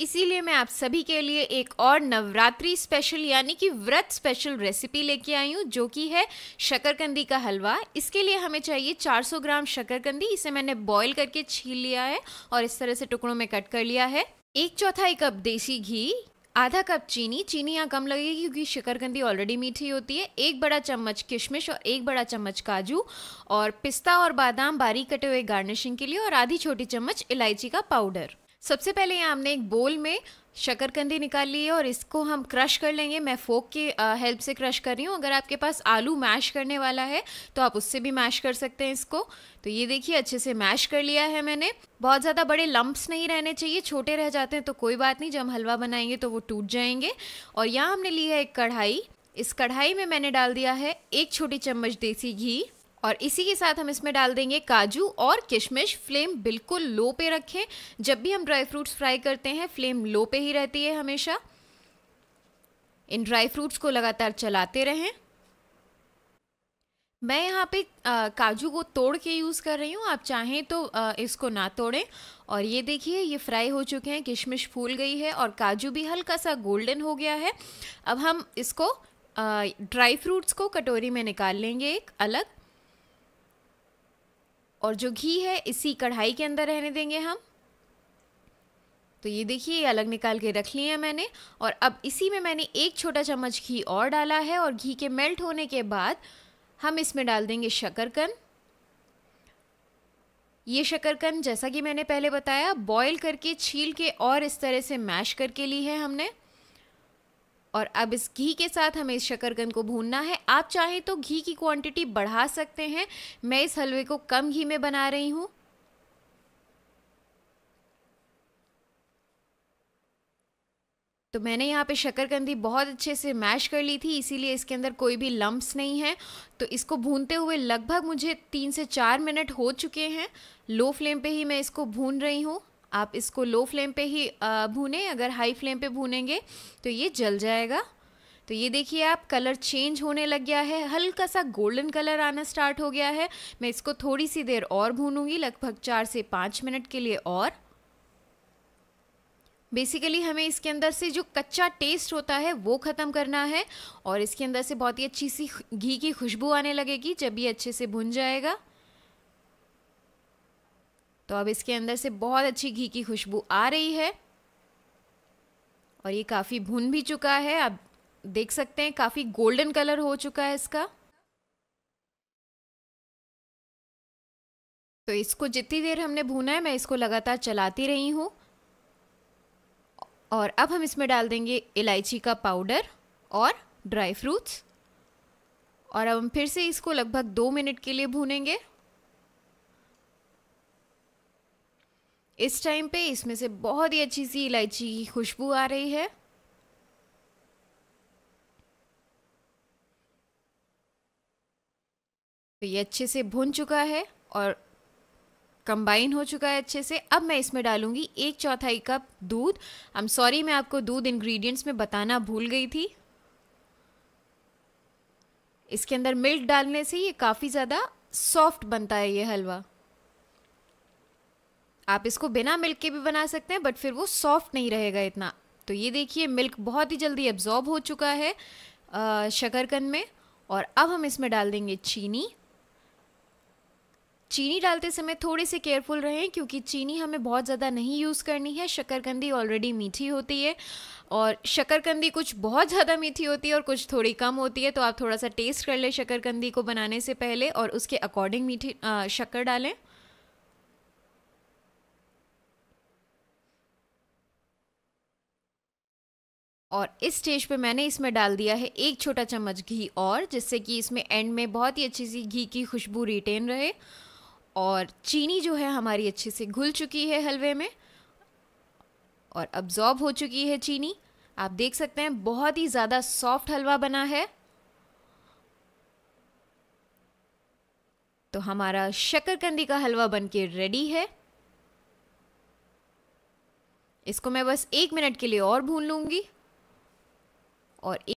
इसीलिए मैं आप सभी के लिए एक और नवरात्रि स्पेशल यानी कि व्रत स्पेशल रेसिपी लेके आई हूँ जो कि है शकरकंदी का हलवा इसके लिए हमें चाहिए 400 ग्राम शकरकंदी इसे मैंने बॉईल करके छील लिया है और इस तरह से टुकड़ों में कट कर लिया है एक चौथाई कप देसी घी आधा कप चीनी चीनी यहाँ कम लगेगी क्योंकि शकरकंदी ऑलरेडी मीठी होती है एक बड़ा चम्मच किशमिश और एक बड़ा चम्मच काजू और पिस्ता और बादाम बारीक कटे हुए गार्निशिंग के लिए और आधी छोटी चम्मच इलायची का पाउडर सबसे पहले यहाँ हमने एक बोल में शक्करकंदी निकाल ली है और इसको हम क्रश कर लेंगे मैं फोक की हेल्प से क्रश कर रही हूँ अगर आपके पास आलू मैश करने वाला है तो आप उससे भी मैश कर सकते हैं इसको तो ये देखिए अच्छे से मैश कर लिया है मैंने बहुत ज़्यादा बड़े लम्ब्स नहीं रहने चाहिए छोटे रह जाते हैं तो कोई बात नहीं जब हम हलवा बनाएंगे तो वो टूट जाएंगे और यहाँ हमने ली है एक कढ़ाई इस कढ़ाई में मैंने डाल दिया है एक छोटी चम्मच देसी घी और इसी के साथ हम इसमें डाल देंगे काजू और किशमिश फ्लेम बिल्कुल लो पे रखें जब भी हम ड्राई फ्रूट्स फ्राई करते हैं फ्लेम लो पे ही रहती है हमेशा इन ड्राई फ्रूट्स को लगातार चलाते रहें मैं यहाँ पे आ, काजू को तोड़ के यूज़ कर रही हूँ आप चाहें तो आ, इसको ना तोड़ें और ये देखिए ये फ्राई हो चुके हैं किशमिश फूल गई है और काजू भी हल्का सा गोल्डन हो गया है अब हम इसको ड्राई फ्रूट्स को कटोरी में निकाल लेंगे एक अलग और जो घी है इसी कढ़ाई के अंदर रहने देंगे हम तो ये देखिए ये अलग निकाल के रख लिए हैं मैंने और अब इसी में मैंने एक छोटा चम्मच घी और डाला है और घी के मेल्ट होने के बाद हम इसमें डाल देंगे शकरकंद ये शकरकंद जैसा कि मैंने पहले बताया बॉईल करके छील के और इस तरह से मैश करके ली है हमने और अब इस घी के साथ हमें इस शकरकंद को भूनना है आप चाहें तो घी की क्वांटिटी बढ़ा सकते हैं मैं इस हलवे को कम घी में बना रही हूँ तो मैंने यहाँ पे शकरकंदी बहुत अच्छे से मैश कर ली थी इसीलिए इसके अंदर कोई भी लम्ब्स नहीं है तो इसको भूनते हुए लगभग मुझे तीन से चार मिनट हो चुके हैं लो फ्लेम पर ही मैं इसको भून रही हूँ आप इसको लो फ्लेम पे ही भूनें अगर हाई फ्लेम पे भूनेंगे तो ये जल जाएगा तो ये देखिए आप कलर चेंज होने लग गया है हल्का सा गोल्डन कलर आना स्टार्ट हो गया है मैं इसको थोड़ी सी देर और भूनूंगी लगभग चार से पाँच मिनट के लिए और बेसिकली हमें इसके अंदर से जो कच्चा टेस्ट होता है वो ख़त्म करना है और इसके अंदर से बहुत ही अच्छी सी घी की खुशबू आने लगेगी जब ये अच्छे से भुन जाएगा तो अब इसके अंदर से बहुत अच्छी घी की खुशबू आ रही है और ये काफ़ी भुन भी चुका है आप देख सकते हैं काफ़ी गोल्डन कलर हो चुका है इसका तो इसको जितनी देर हमने भुना है मैं इसको लगातार चलाती रही हूँ और अब हम इसमें डाल देंगे इलायची का पाउडर और ड्राई फ्रूट्स और अब हम फिर से इसको लगभग दो मिनट के लिए भूनेंगे इस टाइम पे इसमें से बहुत ही अच्छी सी इलायची की खुशबू आ रही है तो ये अच्छे से भुन चुका है और कंबाइन हो चुका है अच्छे से अब मैं इसमें डालूंगी एक चौथाई कप दूध आई एम सॉरी मैं आपको दूध इंग्रेडिएंट्स में बताना भूल गई थी इसके अंदर मिल्क डालने से ये काफ़ी ज़्यादा सॉफ्ट बनता है ये हलवा आप इसको बिना मिल्क के भी बना सकते हैं बट फिर वो सॉफ्ट नहीं रहेगा इतना तो ये देखिए मिल्क बहुत ही जल्दी एब्जॉर्ब हो चुका है शक्करकंद में और अब हम इसमें डाल देंगे चीनी चीनी डालते समय थोड़े से केयरफुल रहें क्योंकि चीनी हमें बहुत ज़्यादा नहीं यूज़ करनी है शक्करकंदी ऑलरेडी मीठी होती है और शक्करकंदी कुछ बहुत ज़्यादा मीठी होती है और कुछ थोड़ी कम होती है तो आप थोड़ा सा टेस्ट कर लें शक्करकंदी को बनाने से पहले और उसके अकॉर्डिंग मीठी शक्कर डालें और इस स्टेज पे मैंने इसमें डाल दिया है एक छोटा चम्मच घी और जिससे कि इसमें एंड में बहुत ही अच्छी सी घी की खुशबू रिटेन रहे और चीनी जो है हमारी अच्छे से घुल चुकी है हलवे में और अब्जॉर्ब हो चुकी है चीनी आप देख सकते हैं बहुत ही ज़्यादा सॉफ्ट हलवा बना है तो हमारा शक्करकंदी का हलवा बनके रेडी है इसको मैं बस एक मिनट के लिए और भून लूँगी or